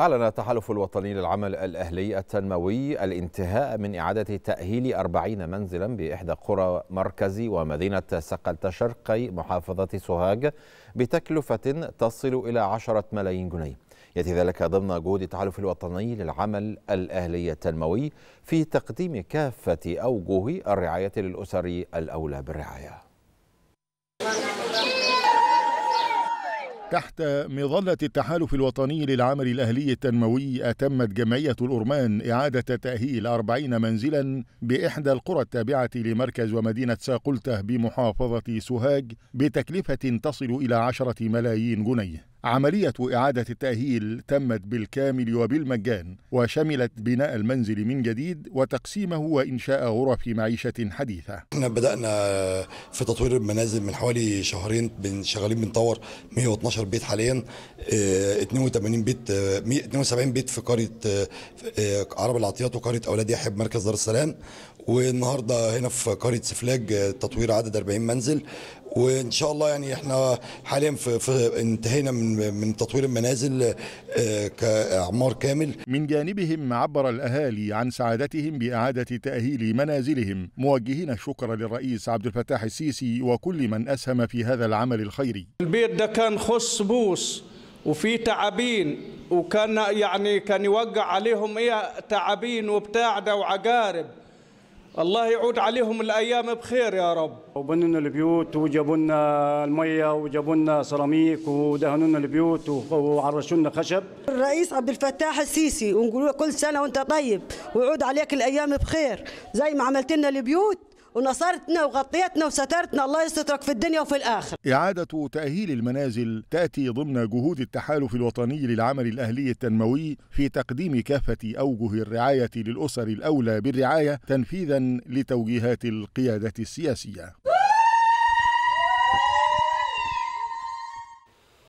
أعلن تحالف الوطني للعمل الأهلي التنموي الانتهاء من إعادة تأهيل 40 منزلا بإحدى قرى مركز ومدينة سقلت شرقي محافظة سوهاج بتكلفة تصل إلى 10 ملايين جنيه يأتي ذلك ضمن جهود التحالف الوطني للعمل الأهلي التنموي في تقديم كافة أوجه الرعاية للأسر الأولى بالرعاية تحت مظلة التحالف الوطني للعمل الأهلي التنموي أتمت جمعية الأرمان إعادة تأهيل 40 منزلا بإحدى القرى التابعة لمركز ومدينة ساقلته بمحافظة سوهاج بتكلفة تصل إلى عشرة ملايين جنيه عملية إعادة التأهيل تمت بالكامل وبالمجان وشملت بناء المنزل من جديد وتقسيمه وإنشاء غرف معيشة حديثة احنا بدأنا في تطوير المنازل من حوالي شهرين شغالين بنطور 112 بيت حاليا 82 آه، بيت 72 آه، بيت في قرية آه، عرب العطيات وقرية أولاد يحيى بمركز دار السلام والنهارده هنا في قريه سفلاج تطوير عدد 40 منزل وان شاء الله يعني احنا حاليا في, في انتهينا من من تطوير المنازل آه، كاعمار كامل من جانبهم عبر الاهالي عن سعادتهم باعاده تاهيل منازلهم موجهين الشكر للرئيس عبد الفتاح السيسي وكل من اسهم في هذا العمل الخيري البيت ده كان خص بوس وفي تعابين وكان يعني كان يوقع عليهم ايه تعابين وبتاع ده وعقارب الله يعود عليهم الايام بخير يا رب وبنوا لنا البيوت وجابوا لنا الميه وجابوا لنا سيراميك ودهنوا لنا البيوت وعرشوا لنا خشب الرئيس عبد الفتاح السيسي ونقول كل سنه وانت طيب ويعود عليك الايام بخير زي ما عملت لنا البيوت ونصرتنا وغطيتنا وسترتنا الله يسترك في الدنيا وفي الآخر إعادة تأهيل المنازل تأتي ضمن جهود التحالف الوطني للعمل الأهلي التنموي في تقديم كافة أوجه الرعاية للأسر الأولى بالرعاية تنفيذا لتوجيهات القيادة السياسية